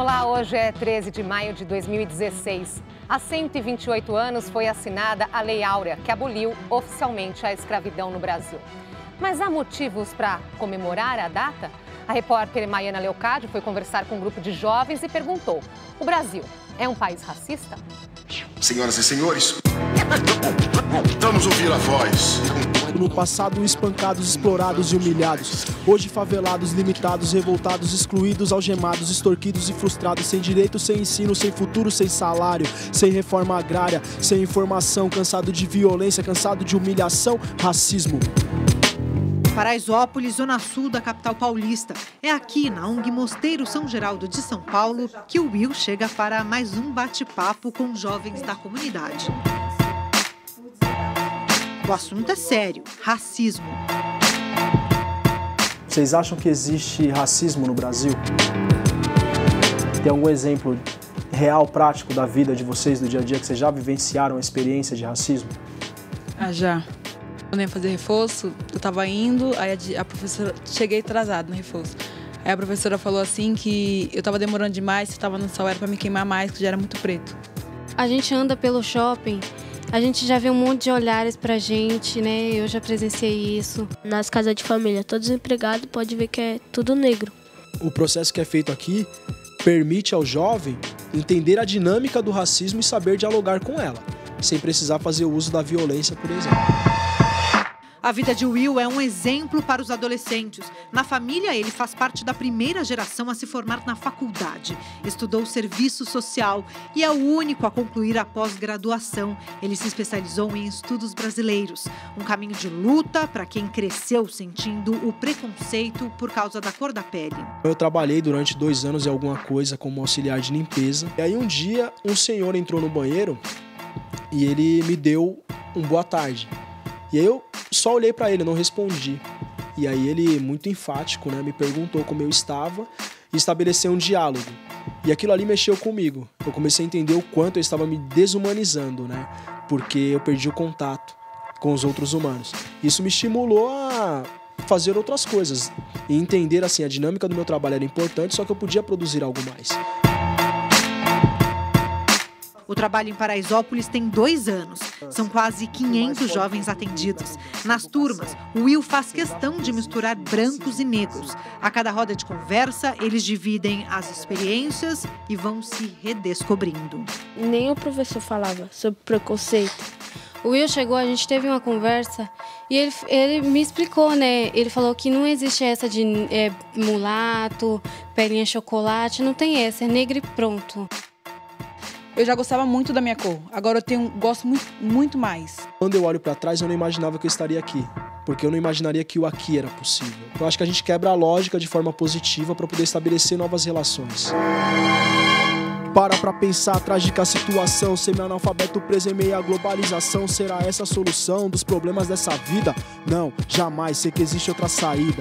Olá, hoje é 13 de maio de 2016. Há 128 anos foi assinada a Lei Áurea, que aboliu oficialmente a escravidão no Brasil. Mas há motivos para comemorar a data? A repórter Maiana Leocádio foi conversar com um grupo de jovens e perguntou: o Brasil é um país racista? Senhoras e senhores, vamos ouvir a voz no passado, espancados, explorados e humilhados. Hoje, favelados, limitados, revoltados, excluídos, algemados, extorquidos e frustrados. Sem direito, sem ensino, sem futuro, sem salário, sem reforma agrária, sem informação. Cansado de violência, cansado de humilhação, racismo. Paraisópolis, zona sul da capital paulista. É aqui, na ONG Mosteiro São Geraldo de São Paulo, que o Will chega para mais um bate-papo com jovens da comunidade. O assunto é sério: racismo. Vocês acham que existe racismo no Brasil? Tem algum exemplo real, prático da vida de vocês do dia a dia que vocês já vivenciaram a experiência de racismo? Ah, já. Quando eu ia fazer reforço, eu tava indo, aí a, professora. Cheguei atrasado no reforço. Aí a professora falou assim que eu tava demorando demais, se tava no sol era pra me queimar mais, que já era muito preto. A gente anda pelo shopping a gente já vê um monte de olhares pra gente, né? Eu já presenciei isso. Nas casas de família, todo desempregado pode ver que é tudo negro. O processo que é feito aqui permite ao jovem entender a dinâmica do racismo e saber dialogar com ela, sem precisar fazer uso da violência, por exemplo. A vida de Will é um exemplo para os adolescentes. Na família, ele faz parte da primeira geração a se formar na faculdade. Estudou serviço social e é o único a concluir a pós-graduação. Ele se especializou em estudos brasileiros, um caminho de luta para quem cresceu sentindo o preconceito por causa da cor da pele. Eu trabalhei durante dois anos em alguma coisa como auxiliar de limpeza. E aí um dia um senhor entrou no banheiro e ele me deu um boa tarde. E aí eu só olhei para ele, não respondi. E aí ele, muito enfático, né, me perguntou como eu estava e estabeleceu um diálogo. E aquilo ali mexeu comigo. Eu comecei a entender o quanto eu estava me desumanizando, né? Porque eu perdi o contato com os outros humanos. Isso me estimulou a fazer outras coisas e entender assim a dinâmica do meu trabalho era importante, só que eu podia produzir algo mais. O trabalho em Paraisópolis tem dois anos. São quase 500 jovens atendidos. Nas turmas, o Will faz questão de misturar brancos e negros. A cada roda de conversa, eles dividem as experiências e vão se redescobrindo. Nem o professor falava sobre preconceito. O Will chegou, a gente teve uma conversa e ele, ele me explicou, né? Ele falou que não existe essa de é, mulato, pelinha chocolate, não tem essa, é negro e pronto eu já gostava muito da minha cor. Agora eu tenho gosto muito, muito mais. Quando eu olho para trás, eu não imaginava que eu estaria aqui, porque eu não imaginaria que o aqui era possível. Eu acho que a gente quebra a lógica de forma positiva para poder estabelecer novas relações. Para pra pensar, trágica situação. Semi-analfabeto preso em meio à globalização. Será essa a solução dos problemas dessa vida? Não, jamais. Sei que existe outra saída.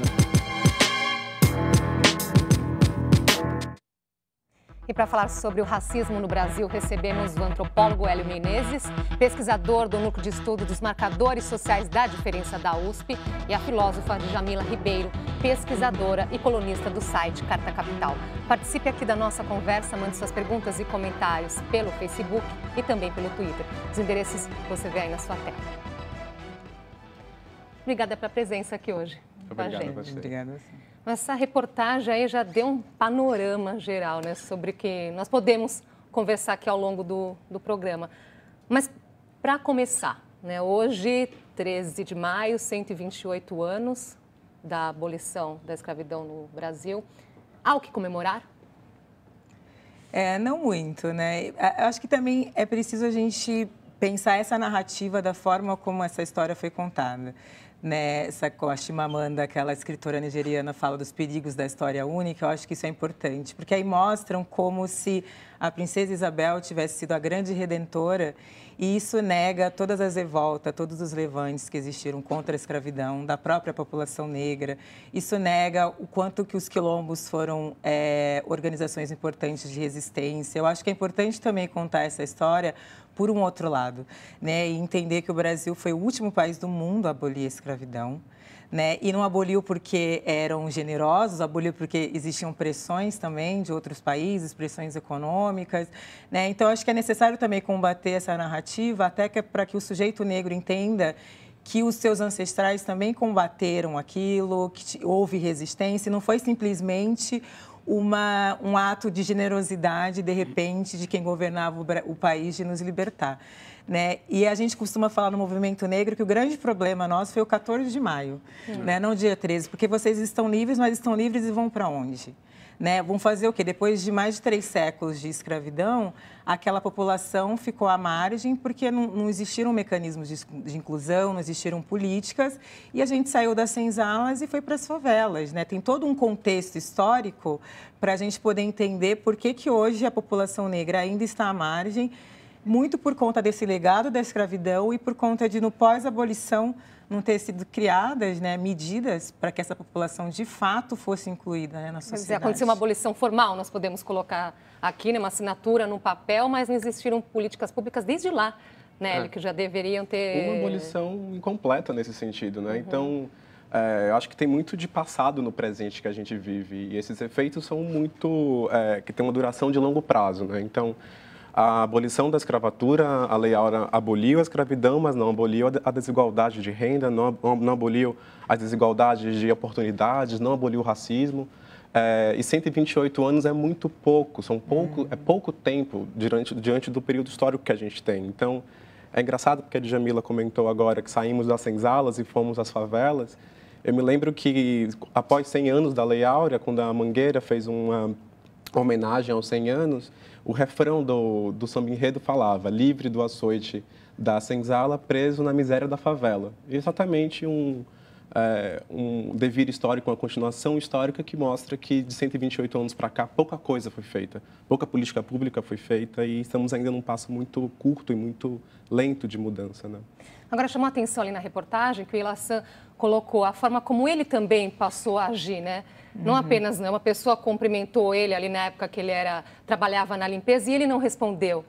E para falar sobre o racismo no Brasil, recebemos o antropólogo Hélio Menezes, pesquisador do Núcleo de Estudo dos Marcadores Sociais da Diferença da USP, e a filósofa Jamila Ribeiro, pesquisadora e colunista do site Carta Capital. Participe aqui da nossa conversa, mande suas perguntas e comentários pelo Facebook e também pelo Twitter. Os endereços você vê aí na sua tela. Obrigada pela presença aqui hoje. Obrigada, a, você. Obrigada essa reportagem aí já deu um panorama geral, né, sobre que nós podemos conversar aqui ao longo do, do programa. Mas para começar, né, hoje, 13 de maio, 128 anos da abolição da escravidão no Brasil, há o que comemorar? É, não muito, né? Eu acho que também é preciso a gente pensar essa narrativa da forma como essa história foi contada nessa né, com Chimamanda, aquela escritora nigeriana fala dos perigos da história única, eu acho que isso é importante, porque aí mostram como se a princesa Isabel tivesse sido a grande redentora, e isso nega todas as revoltas, todos os levantes que existiram contra a escravidão da própria população negra. Isso nega o quanto que os quilombos foram é, organizações importantes de resistência. Eu acho que é importante também contar essa história por um outro lado, né? E entender que o Brasil foi o último país do mundo a abolir a escravidão. Né? E não aboliu porque eram generosos, aboliu porque existiam pressões também de outros países, pressões econômicas, né? Então acho que é necessário também combater essa narrativa, até que é para que o sujeito negro entenda que os seus ancestrais também combateram aquilo, que houve resistência, não foi simplesmente uma, um ato de generosidade, de repente, de quem governava o, o país de nos libertar. Né? E a gente costuma falar no movimento negro que o grande problema nosso foi o 14 de maio, né? não o dia 13, porque vocês estão livres, mas estão livres e vão para onde? né? Vão fazer o quê? Depois de mais de três séculos de escravidão, aquela população ficou à margem porque não, não existiram mecanismos de, de, inclusão, não existiram políticas e a gente saiu das senzalas e foi para as favelas, né? Tem todo um contexto histórico para a gente poder entender por que, que hoje a população negra ainda está à margem, muito por conta desse legado da escravidão e por conta de, no pós-abolição, não ter sido criadas né, medidas para que essa população de fato fosse incluída né, na sociedade. Quer aconteceu uma abolição formal, nós podemos colocar aqui né, uma assinatura no papel, mas não existiram políticas públicas desde lá, né, é. que já deveriam ter... Uma abolição incompleta nesse sentido, né? Uhum. Então... É, eu acho que tem muito de passado no presente que a gente vive e esses efeitos são muito é, que tem uma duração de longo prazo, né? Então a abolição da escravatura, a lei Aura aboliu a escravidão, mas não aboliu a desigualdade de renda, não, aboliu as desigualdades de oportunidades, não aboliu o racismo. É, e 128 anos é muito pouco, são pouco, é pouco tempo diante, diante do período histórico que a gente tem. Então, é engraçado porque a Djamila comentou agora que saímos das senzalas e fomos às favelas. Eu me lembro que após 100 anos da Lei Áurea, quando a Mangueira fez uma homenagem aos 100 anos, o refrão do, do samba enredo falava: livre do açoite da senzala, preso na miséria da favela. Exatamente um, é, um devir histórico, uma continuação histórica que mostra que de 128 anos para cá pouca coisa foi feita, pouca política pública foi feita e estamos ainda num passo muito curto e muito lento de mudança. Né? Agora chamou a atenção ali na reportagem que o Ilassan colocou, a forma como ele também passou a agir, né? Não uhum. apenas né, uma pessoa cumprimentou ele ali na época que ele era trabalhava na limpeza e ele não respondeu.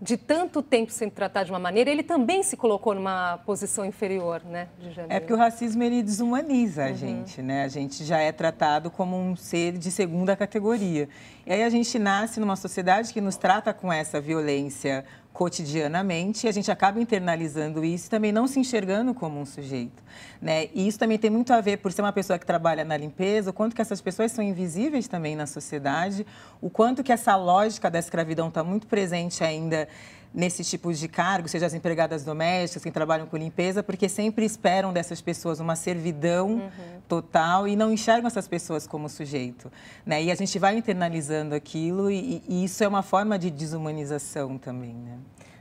De tanto tempo sem tratar de uma maneira, ele também se colocou numa posição inferior, né? é porque o racismo ele desumaniza uhum. a gente, né? A gente já é tratado como um ser de segunda categoria. E aí a gente nasce numa sociedade que nos trata com essa violência cotidianamente e a gente acaba internalizando isso e também não se enxergando como um sujeito, né? E isso também tem muito a ver por ser uma pessoa que trabalha na limpeza, o quanto que essas pessoas são invisíveis também na sociedade, o quanto que essa lógica da escravidão está muito presente ainda nesse tipo de cargo, seja as empregadas domésticas que trabalham com limpeza, porque sempre esperam dessas pessoas uma servidão uhum. total e não enxergam essas pessoas como sujeito. Né? E a gente vai internalizando aquilo e, e isso é uma forma de desumanização também. Né?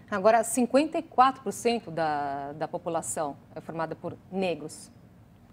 Agora, 54% da, da população é formada por negros.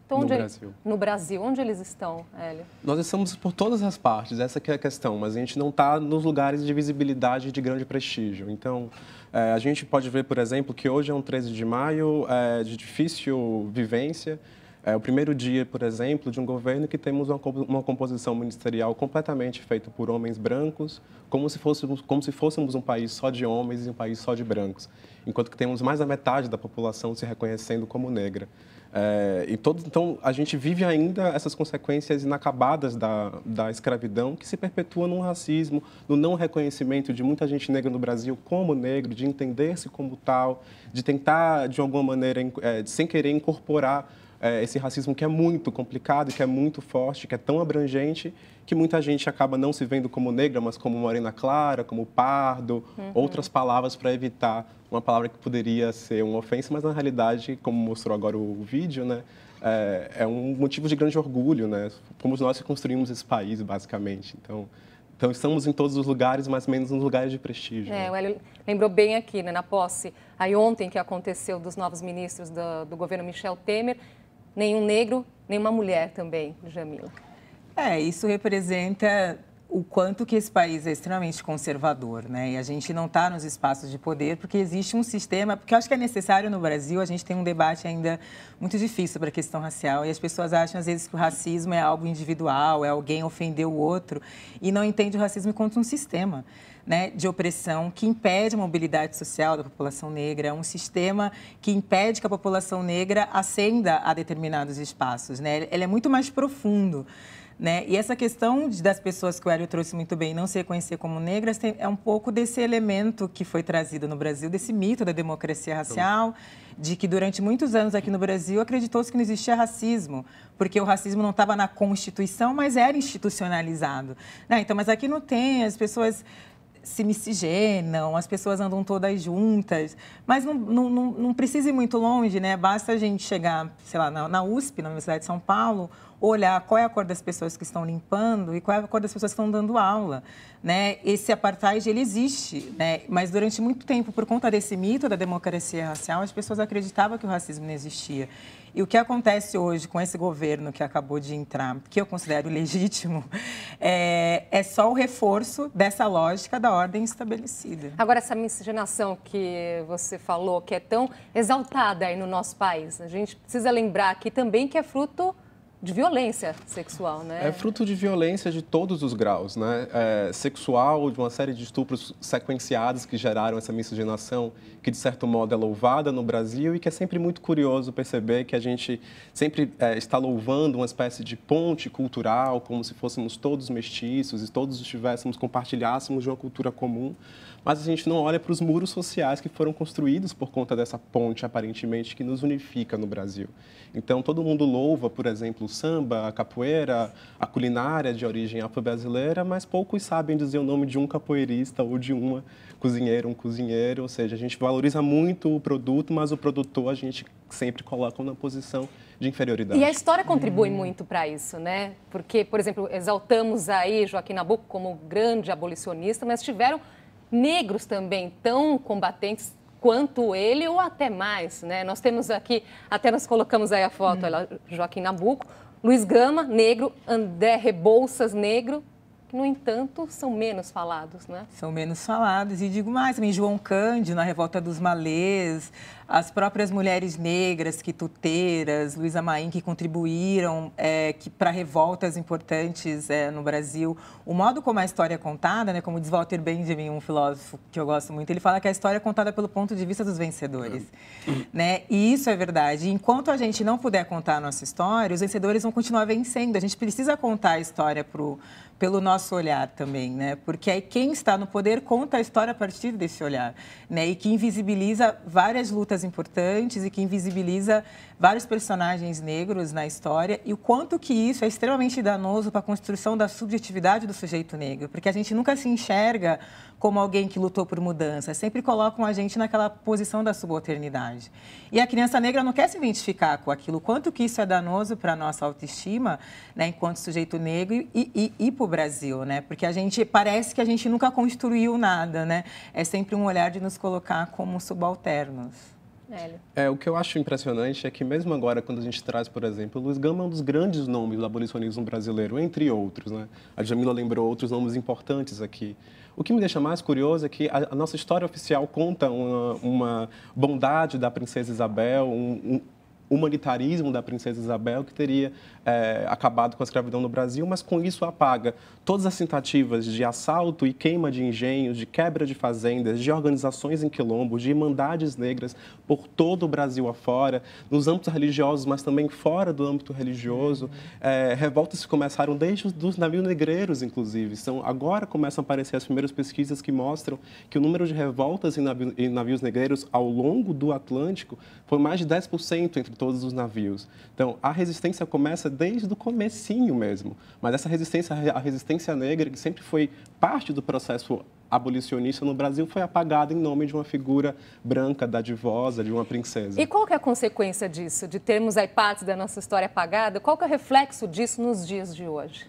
Então, no é- Brasil. Ele, no Brasil, onde eles estão, Hélio? Nós estamos por todas as partes, essa é a questão, mas a gente não está nos lugares de visibilidade de grande prestígio. Então, é, a gente pode ver, por exemplo, que hoje é um 13 de maio é, de difícil vivência, é o primeiro dia, por exemplo, de um governo que temos uma, uma composição ministerial completamente feita por homens brancos, como se, fôssemos, como se fôssemos um país só de homens e um país só de brancos, enquanto que temos mais da metade da população se reconhecendo como negra. É, e todo, então, a gente vive ainda essas consequências inacabadas da, da escravidão que se perpetua num racismo, no não reconhecimento de muita gente negra no Brasil como negro, de entender-se como tal, de tentar, de alguma maneira, é, sem querer, incorporar é, esse racismo que é muito complicado, que é muito forte, que é tão abrangente que muita gente acaba não se vendo como negra, mas como morena clara, como pardo, uhum. outras palavras para evitar uma palavra que poderia ser uma ofensa, mas na realidade, como mostrou agora o vídeo, né, é, é um motivo de grande orgulho, né? Fomos nós que construímos esse país, basicamente. Então, então estamos em todos os lugares, mas menos nos lugares de prestígio. É, né? o Hélio lembrou bem aqui, né, na posse, aí ontem que aconteceu dos novos ministros do, do governo Michel Temer, nenhum negro, nenhuma mulher também, Jamila. É, isso representa o quanto que esse país é extremamente conservador, né? E a gente não está nos espaços de poder porque existe um sistema, porque eu acho que é necessário no Brasil, a gente tem um debate ainda muito difícil sobre a questão racial e as pessoas acham às vezes que o racismo é algo individual, é alguém ofender o outro e não entende o racismo enquanto um sistema. Né, de opressão que impede a mobilidade social da população negra, um sistema que impede que a população negra ascenda a determinados espaços. Né? Ele é muito mais profundo. Né? E essa questão de, das pessoas que o Hélio trouxe muito bem não se reconhecer como negras tem, é um pouco desse elemento que foi trazido no Brasil, desse mito da democracia racial, de que durante muitos anos aqui no Brasil acreditou-se que não existia racismo, porque o racismo não estava na Constituição, mas era institucionalizado. Né? Então, mas aqui não tem, as pessoas se miscigenam, as pessoas andam todas juntas, mas não, não, não, não precisa ir muito longe, né? Basta a gente chegar, sei lá, na, na USP, na Universidade de São Paulo, olhar qual é a cor das pessoas que estão limpando e qual é a cor das pessoas que estão dando aula, né? Esse apartheid ele existe, né? Mas durante muito tempo, por conta desse mito da democracia racial, as pessoas acreditavam que o racismo não existia. E o que acontece hoje com esse governo que acabou de entrar, que eu considero legítimo, é, é só o reforço dessa lógica da ordem estabelecida. Agora, essa miscigenação que você falou, que é tão exaltada aí no nosso país, a gente precisa lembrar aqui também que é fruto de violência sexual, né? É fruto de violência de todos os graus, né? É, sexual, de uma série de estupros sequenciados que geraram essa miscigenação, que de certo modo é louvada no Brasil e que é sempre muito curioso perceber que a gente sempre é, está louvando uma espécie de ponte cultural, como se fôssemos todos mestiços e todos estivéssemos, compartilhássemos de uma cultura comum, mas a gente não olha para os muros sociais que foram construídos por conta dessa ponte, aparentemente, que nos unifica no Brasil. Então, todo mundo louva, por exemplo, o samba, a capoeira, a culinária de origem afro-brasileira, mas poucos sabem dizer o nome de um capoeirista ou de uma cozinheira, um cozinheiro. Ou seja, a gente valoriza muito o produto, mas o produtor a gente sempre coloca na posição de inferioridade. E a história contribui hum. muito para isso, né? Porque, por exemplo, exaltamos aí Joaquim Nabuco como grande abolicionista, mas tiveram negros também tão combatentes quanto ele ou até mais, né? Nós temos aqui, até nós colocamos aí a foto, hum. Joaquim Nabuco, Luiz Gama, negro, André Rebouças, negro, que, no entanto, são menos falados, né? São menos falados. E digo mais também, João Cândido, na Revolta dos Malês, as próprias mulheres negras, quituteiras, Luísa Maim, que contribuíram é, para revoltas importantes é, no Brasil. O modo como a história é contada, né, como diz Walter Benjamin, um filósofo que eu gosto muito, ele fala que a história é contada pelo ponto de vista dos vencedores. É. Né? E isso é verdade. Enquanto a gente não puder contar a nossa história, os vencedores vão continuar vencendo. A gente precisa contar a história pelo nosso olhar também, né? Porque aí quem está no poder conta a história a partir desse olhar, né? E que invisibiliza várias lutas importantes e que invisibiliza vários personagens negros na história e o quanto que isso é extremamente danoso para a construção da subjetividade do sujeito negro, porque a gente nunca se enxerga como alguém que lutou por mudança, sempre colocam a gente naquela posição da subalternidade. E a criança negra não quer se identificar com aquilo, quanto que isso é danoso para a nossa autoestima, né, enquanto sujeito negro e, e, e para o Brasil, né, porque a gente parece que a gente nunca construiu nada, né, é sempre um olhar de nos colocar como subalternos. É, o que eu acho impressionante é que mesmo agora, quando a gente traz, por exemplo, Luiz Gama é um dos grandes nomes do abolicionismo brasileiro, entre outros, né? A Jamila lembrou outros nomes importantes aqui. O que me deixa mais curioso é que a, a nossa história oficial conta uma, uma, bondade da princesa Isabel, um, um humanitarismo da princesa Isabel que teria é, acabado com a escravidão no Brasil, mas com isso apaga todas as tentativas de assalto e queima de engenhos, de quebra de fazendas, de organizações em quilombo, de irmandades negras por todo o Brasil afora, nos âmbitos religiosos, mas também fora do âmbito religioso. É, revoltas que começaram desde os dos navios negreiros, inclusive. São, agora começam a aparecer as primeiras pesquisas que mostram que o número de revoltas em navios negreiros ao longo do Atlântico foi mais de 10% entre todos os navios. Então, a resistência começa desde o comecinho mesmo, mas essa resistência, a resistência negra, que sempre foi parte do processo abolicionista no Brasil foi apagada em nome de uma figura branca, dadivosa, de uma princesa. E qual que é a consequência disso, de termos aí partes da nossa história apagada? Qual que é o reflexo disso nos dias de hoje?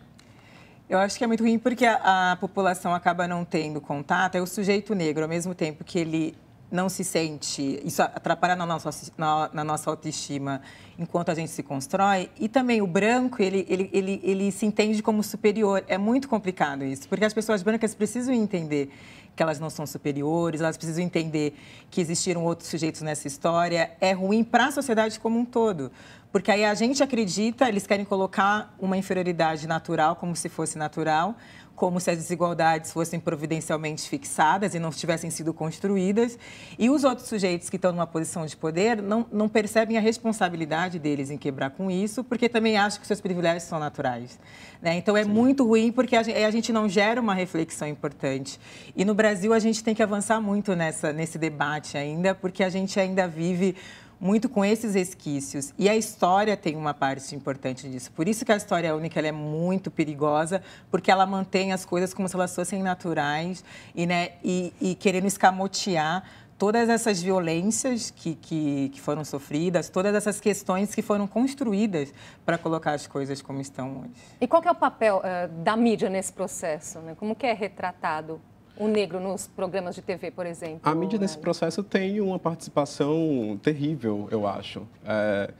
Eu acho que é muito ruim porque a, a população acaba não tendo contato. É o sujeito negro, ao mesmo tempo que ele não se sente, isso atrapalha na nossa, na, na, nossa autoestima enquanto a gente se constrói. E também o branco, ele, ele, ele, ele se entende como superior. É muito complicado isso, porque as pessoas brancas precisam entender que elas não são superiores, elas precisam entender que existiram outros sujeitos nessa história. É ruim para a sociedade como um todo, porque aí a gente acredita, eles querem colocar uma inferioridade natural como se fosse natural, como se as desigualdades fossem providencialmente fixadas e não tivessem sido construídas. E os outros sujeitos que estão numa posição de poder não, não percebem a responsabilidade deles em quebrar com isso, porque também acham que seus privilégios são naturais. Né? Então é Sim. muito ruim porque a gente, é, a gente, não gera uma reflexão importante. E no Brasil a gente tem que avançar muito nessa, nesse debate ainda, porque a gente ainda vive muito com esses resquícios. E a história tem uma parte importante disso. Por isso que a história é única é muito perigosa, porque ela mantém as coisas como se elas fossem naturais e, né, e, e querendo escamotear todas essas violências que, que, que, foram sofridas, todas essas questões que foram construídas para colocar as coisas como estão hoje. E qual é o papel uh, da mídia nesse processo? Né? Como que é retratado o negro nos programas de TV, por exemplo? A mídia nesse né? processo tem uma participação terrível, eu acho. É,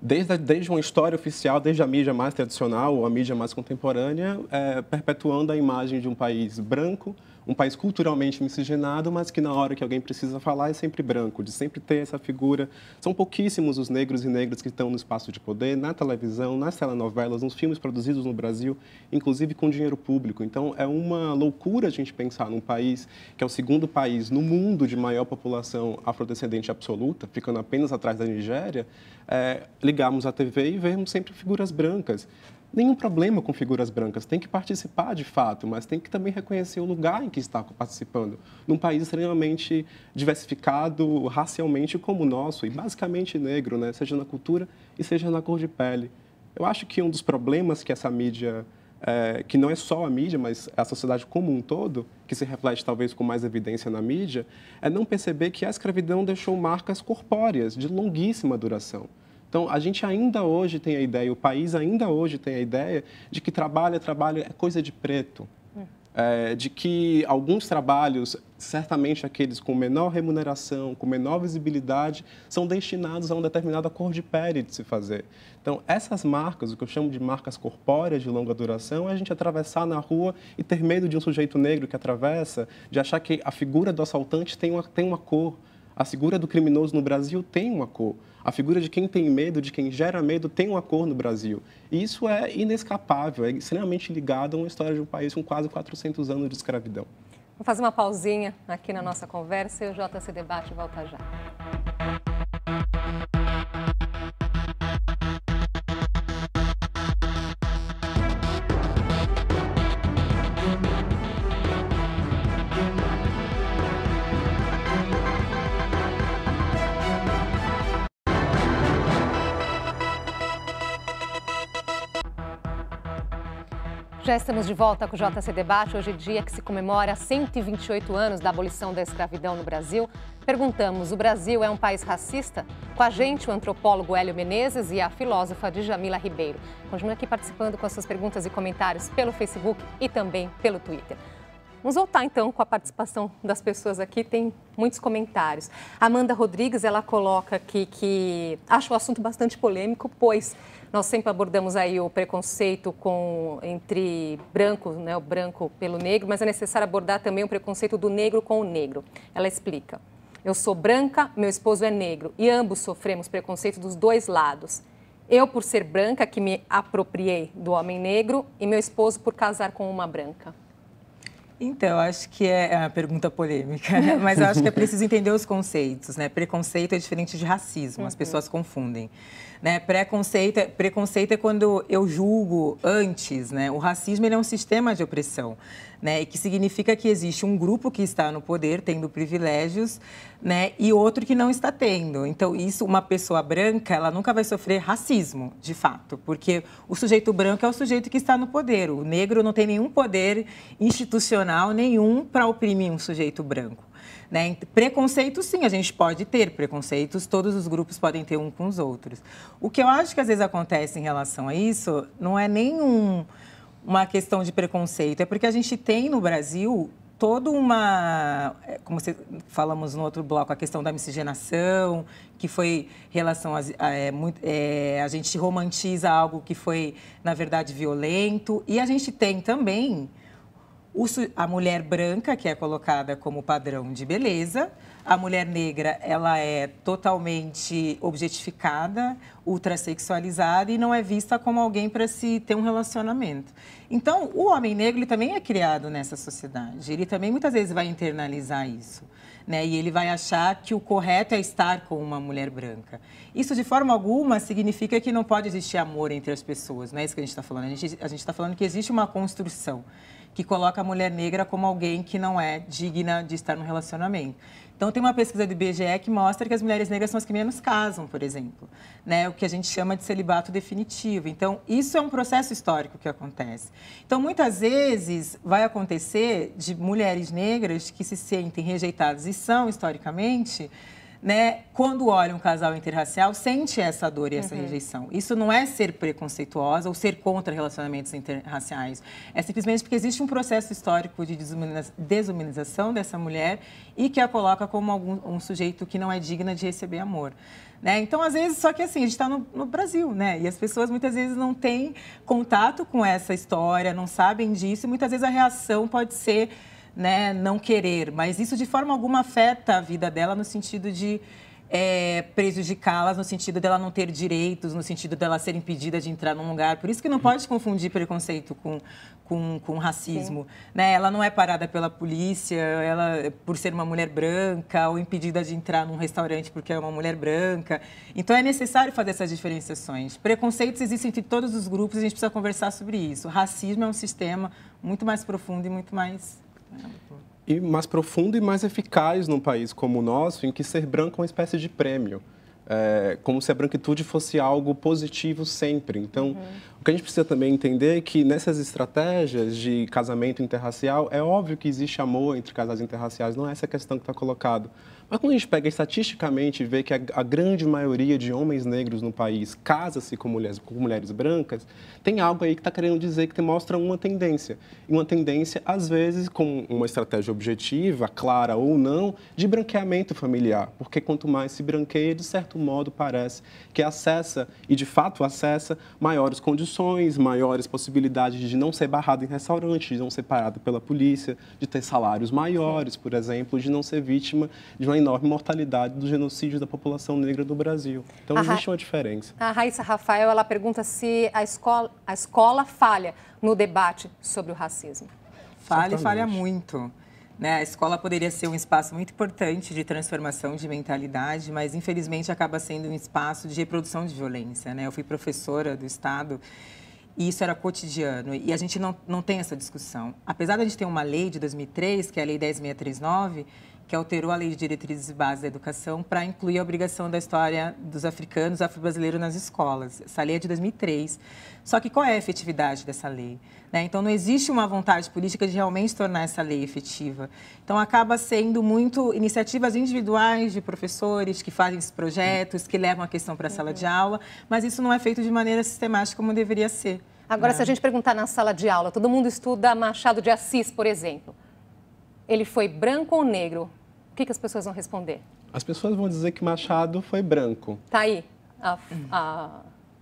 desde, desde uma história oficial, desde a mídia mais tradicional, a mídia mais contemporânea, é, perpetuando a imagem de um país branco, um país culturalmente miscigenado, mas que na hora que alguém precisa falar é sempre branco, de sempre ter essa figura. São pouquíssimos os negros e negras que estão no espaço de poder, na televisão, nas telenovelas, nos filmes produzidos no Brasil, inclusive com dinheiro público. Então é uma loucura a gente pensar num país que é o segundo país no mundo de maior população afrodescendente absoluta, ficando apenas atrás da Nigéria, é, ligarmos a TV e vermos sempre figuras brancas nenhum problema com figuras brancas, tem que participar de fato, mas tem que também reconhecer o lugar em que está participando. Num país extremamente diversificado racialmente como o nosso, e basicamente negro, né? seja na cultura e seja na cor de pele. Eu acho que um dos problemas que essa mídia, é, que não é só a mídia, mas a sociedade como um todo, que se reflete talvez com mais evidência na mídia, é não perceber que a escravidão deixou marcas corpóreas de longuíssima duração. Então, a gente ainda hoje tem a ideia, o país ainda hoje tem a ideia de que trabalha, é trabalho é coisa de preto. É, de que alguns trabalhos, certamente aqueles com menor remuneração, com menor visibilidade, são destinados a uma determinada cor de pele de se fazer. Então, essas marcas, o que eu chamo de marcas corpóreas de longa duração, é a gente atravessar na rua e ter medo de um sujeito negro que atravessa, de achar que a figura do assaltante tem uma, tem uma cor a figura do criminoso no Brasil tem uma cor. A figura de quem tem medo, de quem gera medo, tem uma cor no Brasil. E isso é inescapável, é extremamente ligado a uma história de um país com quase 400 anos de escravidão. Vou fazer uma pausinha aqui na nossa conversa e o JC Debate volta já. Já estamos de volta com o JC Debate. Hoje, é dia que se comemora 128 anos da abolição da escravidão no Brasil. Perguntamos: o Brasil é um país racista? Com a gente, o antropólogo Hélio Menezes e a filósofa Djamila Ribeiro. Continua aqui participando com as suas perguntas e comentários pelo Facebook e também pelo Twitter. Vamos voltar então com a participação das pessoas aqui, tem muitos comentários. Amanda Rodrigues, ela coloca aqui que acha o assunto bastante polêmico, pois nós sempre abordamos aí o preconceito com, entre branco, né, o branco pelo negro, mas é necessário abordar também o preconceito do negro com o negro. Ela explica. Eu sou branca, meu esposo é negro e ambos sofremos preconceito dos dois lados. Eu, por ser branca, que me apropriei do homem negro, e meu esposo, por casar com uma branca. Então, eu acho que é, é uma pergunta polêmica, mas eu acho que é preciso entender os conceitos, né? Preconceito é diferente de racismo, uhum. as pessoas confundem. Né? Preconceito, é, preconceito é quando eu julgo antes, né? O racismo é um sistema de opressão, né? E que significa que existe um grupo que está no poder, tendo privilégios, né? E outro que não está tendo. Então, isso, uma pessoa branca, ela nunca vai sofrer racismo, de fato, porque o sujeito branco é o sujeito que está no poder. O negro não tem nenhum poder institucional nenhum para oprimir um sujeito branco. Né? Então, preconceito, sim, a gente pode ter preconceitos, todos os grupos podem ter um com os outros. O que eu acho que às vezes acontece em relação a isso não é nenhum uma questão de preconceito. É porque a gente tem no Brasil toda uma, é, como você, falamos no outro bloco, a questão da miscigenação, que foi relação a, a, é, é, a gente romantiza algo que foi, na verdade, violento. E a gente tem também a mulher branca, que é colocada como padrão de beleza, a mulher negra, ela é totalmente objetificada, ultrasexualizada e não é vista como alguém para se ter um relacionamento. Então, o homem negro ele também é criado nessa sociedade. Ele também muitas vezes vai internalizar isso, né? E ele vai achar que o correto é estar com uma mulher branca. Isso de forma alguma significa que não pode existir amor entre as pessoas. Não é isso que a gente está falando. A gente está falando que existe uma construção que coloca a mulher negra como alguém que não é digna de estar no relacionamento. Então, tem uma pesquisa do IBGE que mostra que as mulheres negras são as que menos casam, por exemplo, né? o que a gente chama de celibato definitivo. Então, isso é um processo histórico que acontece. Então, muitas vezes vai acontecer de mulheres negras que se sentem rejeitadas e são historicamente né, quando olha um casal interracial, sente essa dor e essa uhum. rejeição. Isso não é ser preconceituosa ou ser contra relacionamentos interraciais. É simplesmente porque existe um processo histórico de desumanização dessa mulher e que a coloca como algum, um sujeito que não é digna de receber amor. Né? Então, às vezes, só que assim, a gente está no, no, Brasil, né? E as pessoas muitas vezes não têm contato com essa história, não sabem disso, e muitas vezes a reação pode ser né, não querer, mas isso de forma alguma afeta a vida dela no sentido de é, prejudicá-las, no sentido dela não ter direitos, no sentido dela ser impedida de entrar num lugar. Por isso que não uhum. pode confundir preconceito com, com, com racismo. Né? Ela não é parada pela polícia, ela por ser uma mulher branca, ou impedida de entrar num restaurante porque é uma mulher branca. Então é necessário fazer essas diferenciações. Preconceitos existem entre todos os grupos e a gente precisa conversar sobre isso. O racismo é um sistema muito mais profundo e muito mais e mais profundo e mais eficaz num país como o nosso, em que ser branco é uma espécie de prêmio. É, como se a branquitude fosse algo positivo sempre. Então, uhum. o que a gente precisa também entender é que nessas estratégias de casamento interracial, é óbvio que existe amor entre casais interraciais, não é essa a questão que está colocada. Mas quando a gente pega estatisticamente e vê que a, a grande maioria de homens negros no país casa-se com mulheres, com mulheres brancas, tem algo aí que está querendo dizer que mostra uma tendência. E uma tendência, às vezes, com uma estratégia objetiva, clara ou não, de branqueamento familiar. Porque quanto mais se branqueia, de certo modo, parece que acessa, e de fato acessa, maiores condições, maiores possibilidades de não ser barrado em restaurante, de não ser parado pela polícia, de ter salários maiores, por exemplo, de não ser vítima de uma enorme mortalidade do genocídio da população negra do Brasil. Então, a existe Ra... uma diferença. A Raíssa Rafael, ela pergunta se a escola, a escola falha no debate sobre o racismo. Falha e falha muito. Né? A escola poderia ser um espaço muito importante de transformação de mentalidade, mas infelizmente acaba sendo um espaço de reprodução de violência. Né? Eu fui professora do Estado e isso era cotidiano. E a gente não, não tem essa discussão. Apesar de a gente ter uma lei de 2003, que é a Lei 10.639, que alterou a Lei de Diretrizes e Bases da Educação para incluir a obrigação da história dos africanos afro-brasileiros nas escolas. Essa lei é de 2003. Só que qual é a efetividade dessa lei? Né? Então, não existe uma vontade política de realmente tornar essa lei efetiva. Então, acaba sendo muito iniciativas individuais de professores que fazem esses projetos, que levam a questão para a sala uhum. de aula, mas isso não é feito de maneira sistemática como deveria ser. Agora, não. Né? se a gente perguntar na sala de aula, todo mundo estuda Machado de Assis, por exemplo ele foi branco ou negro? O que, que as pessoas vão responder? As pessoas vão dizer que Machado foi branco. Tá aí a, a,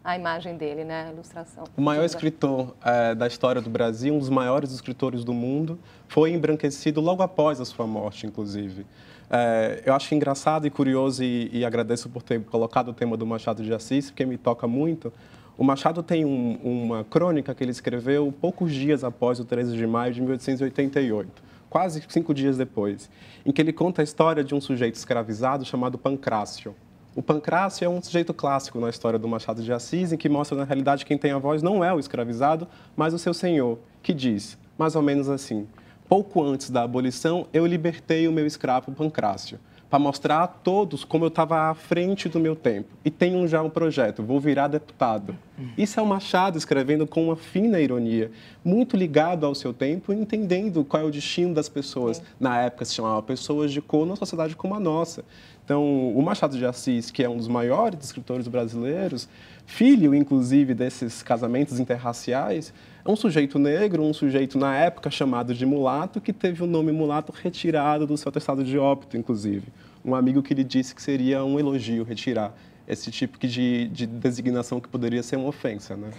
a imagem dele, né? A ilustração. O maior escritor é, da história do Brasil, um dos maiores escritores do mundo, foi embranquecido logo após a sua morte, inclusive. É, eu acho engraçado e curioso e, e, agradeço por ter colocado o tema do Machado de Assis, porque me toca muito. O Machado tem um, uma crônica que ele escreveu poucos dias após o 13 de maio de 1888 quase cinco dias depois, em que ele conta a história de um sujeito escravizado chamado Pancrácio. O Pancrácio é um sujeito clássico na história do Machado de Assis, em que mostra, na realidade, quem tem a voz não é o escravizado, mas o seu senhor, que diz, mais ou menos assim, pouco antes da abolição, eu libertei o meu escravo Pancrácio para mostrar a todos como eu estava à frente do meu tempo. E tenho já um projeto, vou virar deputado. Isso é o Machado escrevendo com uma fina ironia, muito ligado ao seu tempo, entendendo qual é o destino das pessoas. É. Na época se chamava pessoas de cor numa sociedade como a nossa. Então, o Machado de Assis, que é um dos maiores escritores brasileiros, filho, inclusive, desses casamentos interraciais, um sujeito negro, um sujeito na época chamado de mulato, que teve o nome mulato retirado do seu testado de óbito, inclusive. Um amigo que lhe disse que seria um elogio retirar esse tipo de, de designação que poderia ser uma ofensa, né?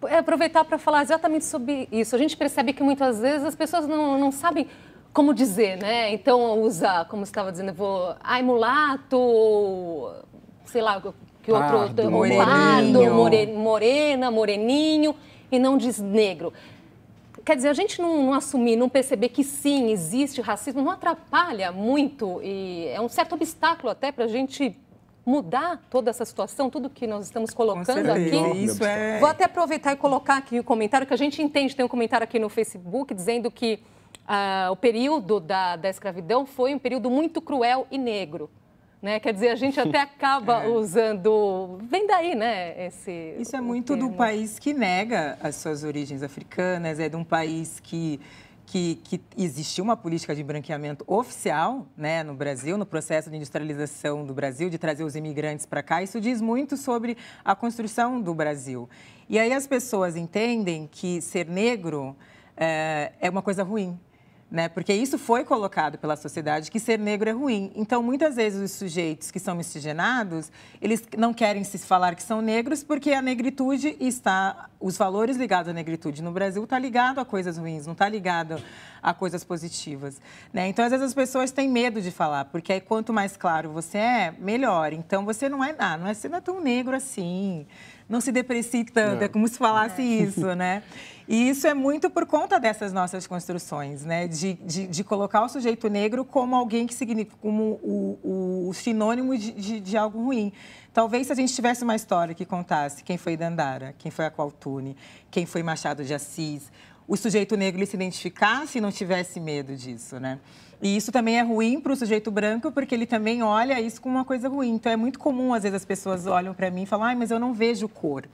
É, é aproveitar para falar exatamente sobre isso. A gente percebe que muitas vezes as pessoas não, não sabem como dizer, né? Então usa, como você estava dizendo, vou, ai mulato, sei lá, que outro... Pardo, moreno, morena, moreninho e não diz negro. Quer dizer, a gente não, não, assumir, não perceber que sim, existe racismo, não atrapalha muito e é um certo obstáculo até para a gente mudar toda essa situação, tudo que nós estamos colocando aqui. Isso é... Vou até aproveitar e colocar aqui o comentário que a gente entende. Tem um comentário aqui no Facebook dizendo que ah, o período da, da escravidão foi um período muito cruel e negro. Né? Quer dizer, a gente até acaba é. usando. Vem daí, né? Esse, Isso é muito termo. do país que nega as suas origens africanas, é de um país que. Que, que existiu uma política de branqueamento oficial né, no Brasil, no processo de industrialização do Brasil, de trazer os imigrantes para cá. Isso diz muito sobre a construção do Brasil. E aí as pessoas entendem que ser negro é, é uma coisa ruim, né? Porque isso foi colocado pela sociedade que ser negro é ruim. Então, muitas vezes os sujeitos que são miscigenados, eles não querem se falar que são negros porque a negritude está os valores ligados à negritude no Brasil está ligado a coisas ruins, não está ligado a coisas positivas, né? Então, às vezes as pessoas têm medo de falar, porque aí quanto mais claro você é, melhor. Então, você não é, nada não é, você não é tão negro assim não se deprecie tanto, é como se falasse é. isso, né? E isso é muito por conta dessas nossas construções, né? De, de, de colocar o sujeito negro como alguém que significa, como o, o, o sinônimo de, de, de, algo ruim. Talvez se a gente tivesse uma história que contasse quem foi Dandara, quem foi Aqualtune, quem foi Machado de Assis, o sujeito negro ele se identificasse e não tivesse medo disso, né? E isso também é ruim para o sujeito branco, porque ele também olha isso como uma coisa ruim. Então é muito comum, às vezes, as pessoas olham para mim e falam, ah mas eu não vejo cor.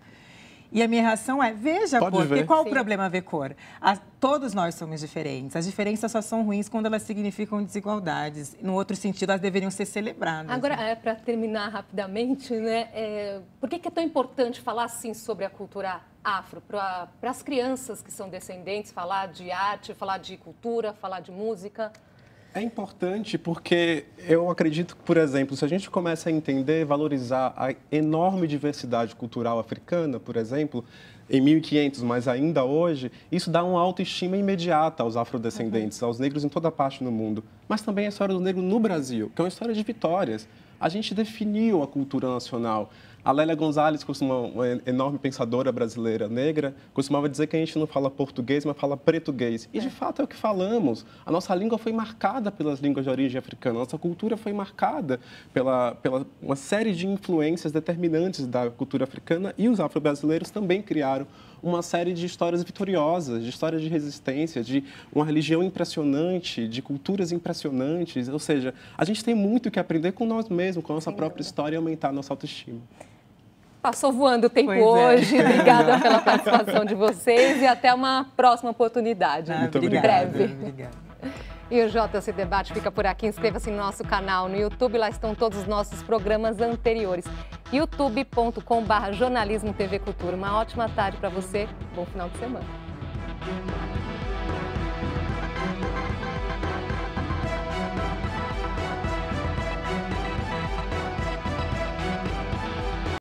E a minha reação é: veja Pode cor, ver. porque qual Sim. o problema ver cor? A, todos nós somos diferentes. As diferenças só são ruins quando elas significam desigualdades. No outro sentido, elas deveriam ser celebradas. Agora, né? é, para terminar rapidamente, né? É, por que, que é tão importante falar assim sobre a cultura afro? Para as crianças que são descendentes, falar de arte, falar de cultura, falar de música? É importante porque eu acredito que, por exemplo, se a gente começa a entender, valorizar a enorme diversidade cultural africana, por exemplo, em 1500, mas ainda hoje, isso dá uma autoestima imediata aos afrodescendentes, uhum. aos negros em toda parte no mundo. Mas também a história do negro no Brasil, que é uma história de vitórias. A gente definiu a cultura nacional. A Lélia Gonzalez, é uma enorme pensadora brasileira negra, costumava dizer que a gente não fala português, mas fala português. E, é. de fato, é o que falamos. A nossa língua foi marcada pelas línguas de origem africana, nossa cultura foi marcada pela, pela uma série de influências determinantes da cultura africana e os afro-brasileiros também criaram uma série de histórias vitoriosas, de histórias de resistência, de uma religião impressionante, de culturas impressionantes. Ou seja, a gente tem muito que aprender com nós mesmos, com a nossa própria história e aumentar a nossa autoestima. Passou voando o tempo é. hoje. Obrigada pela participação de vocês e até uma próxima oportunidade. Muito obrigado. breve. Obrigado. E o JC Debate fica por aqui. Inscreva-se no nosso canal no YouTube, lá estão todos os nossos programas anteriores. youtube.com.br Jornalismo TV Cultura. Uma ótima tarde para você, bom final de semana.